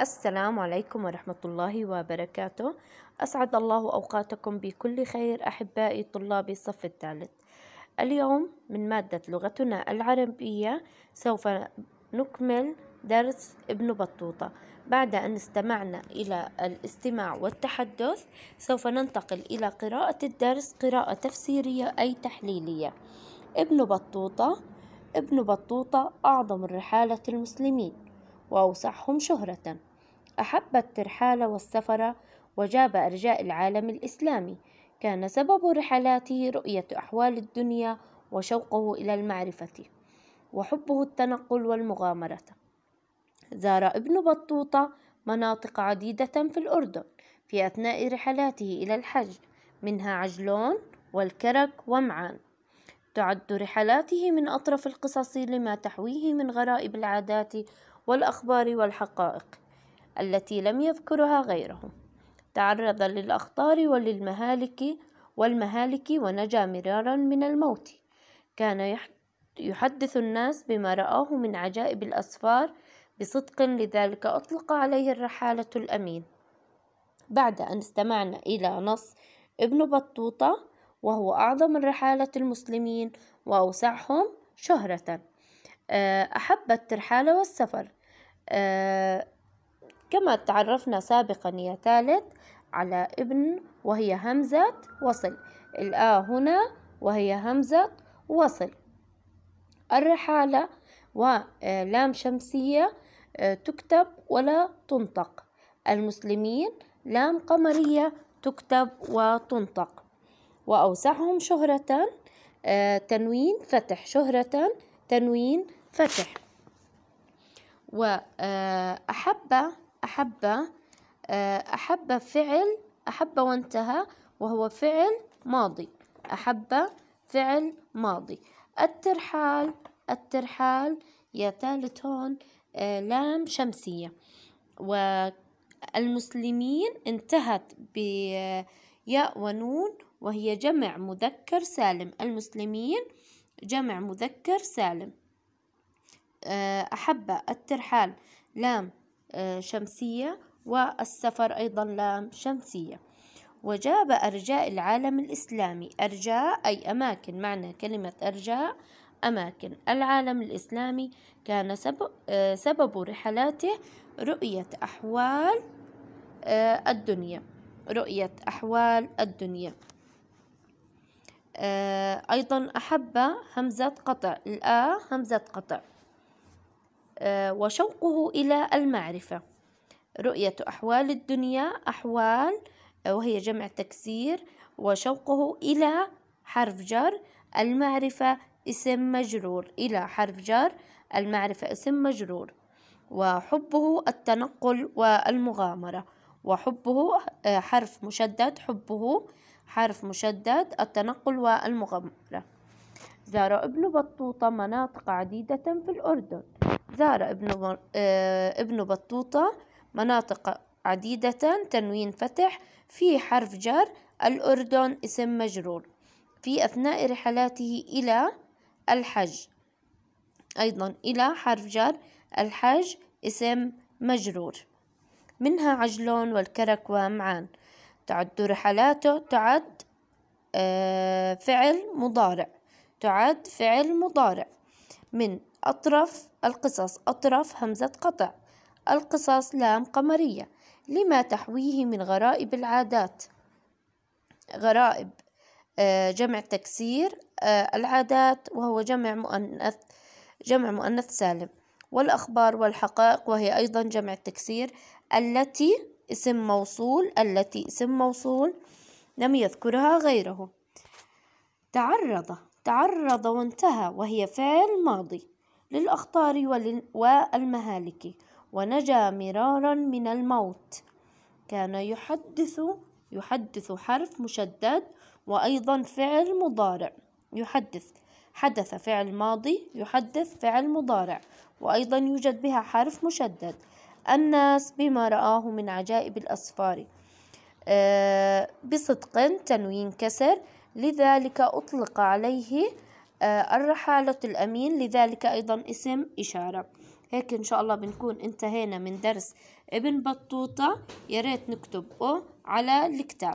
السلام عليكم ورحمة الله وبركاته أسعد الله أوقاتكم بكل خير أحبائي طلاب الصف الثالث اليوم من مادة لغتنا العربية سوف نكمل درس ابن بطوطة بعد أن استمعنا إلى الاستماع والتحدث سوف ننتقل إلى قراءة الدرس قراءة تفسيرية أي تحليلية ابن بطوطة ابن بطوطة أعظم الرحالة المسلمين وأوسعهم شهرة أحب الترحال والسفر وجاب أرجاء العالم الإسلامي كان سبب رحلاته رؤية أحوال الدنيا وشوقه إلى المعرفة وحبه التنقل والمغامرة زار ابن بطوطة مناطق عديدة في الأردن في أثناء رحلاته إلى الحج منها عجلون والكرك ومعان تعد رحلاته من أطرف القصص لما تحويه من غرائب العادات والأخبار والحقائق التي لم يذكرها غيرهم تعرض للأخطار وللمهالك والمهالك ونجا مرارا من الموت كان يحدث الناس بما رآه من عجائب الأسفار بصدق لذلك أطلق عليه الرحالة الأمين بعد أن استمعنا إلى نص ابن بطوطة وهو أعظم الرحالة المسلمين وأوسعهم شهرة آه، أحب الترحال والسفر آه، كما تعرفنا سابقا يا ثالث على ابن وهي همزة وصل الآ هنا وهي همزة وصل الرحالة ولام آه، شمسية آه، تكتب ولا تنطق المسلمين لام قمرية تكتب وتنطق وأوسعهم شهرة آه، تنوين فتح شهرة تنوين فتح وأحب أحب أحب فعل أحب وانتهى وهو فعل ماضي أحب فعل ماضي الترحال الترحال يا ثالث هون لام شمسية والمسلمين انتهت بياء ونون وهي جمع مذكر سالم المسلمين جمع مذكر سالم أحب الترحال لام آه، شمسية والسفر أيضا لام شمسية وجاب أرجاء العالم الإسلامي أرجاء أي أماكن معنى كلمة أرجاء أماكن العالم الإسلامي كان آه، سبب رحلاته رؤية أحوال آه، الدنيا رؤية أحوال الدنيا أيضا أحب همزة قطع الآ همزة قطع آه، وشوقه إلى المعرفة رؤية أحوال الدنيا أحوال آه، وهي جمع تكسير وشوقه إلى حرف جر المعرفة اسم مجرور إلى حرف جر المعرفة اسم مجرور وحبه التنقل والمغامرة وحبه آه، حرف مشدد حبه حرف مشدد التنقل والمغامرة زار ابن بطوطة مناطق عديدة في الأردن زار ابن, آه، ابن بطوطة مناطق عديدة تنوين فتح في حرف جر الأردن اسم مجرور في أثناء رحلاته إلى الحج أيضا إلى حرف جر الحج اسم مجرور منها عجلون والكرك ومعان تعد رحلاته تعد آه، فعل مضارع تعد فعل مضارع من أطرف القصص أطرف همزة قطع القصص لام قمرية لما تحويه من غرائب العادات غرائب آه، جمع تكسير آه، العادات وهو جمع مؤنث جمع مؤنث سالم والأخبار والحقائق وهي أيضا جمع تكسير التي اسم موصول التي اسم موصول لم يذكرها غيره تعرض تعرض وانتهى وهي فعل ماضي للأخطار والمهالك ونجا مرارا من الموت كان يحدث يحدث حرف مشدد وأيضا فعل مضارع يحدث حدث فعل ماضي يحدث فعل مضارع وأيضا يوجد بها حرف مشدد الناس بما رآه من عجائب الأسفار آه، بصدق تنوين كسر لذلك أطلق عليه الرحالة الأمين لذلك أيضا اسم إشارة هيك إن شاء الله بنكون انتهينا من درس ابن بطوطة يا ريت نكتبه على الكتاب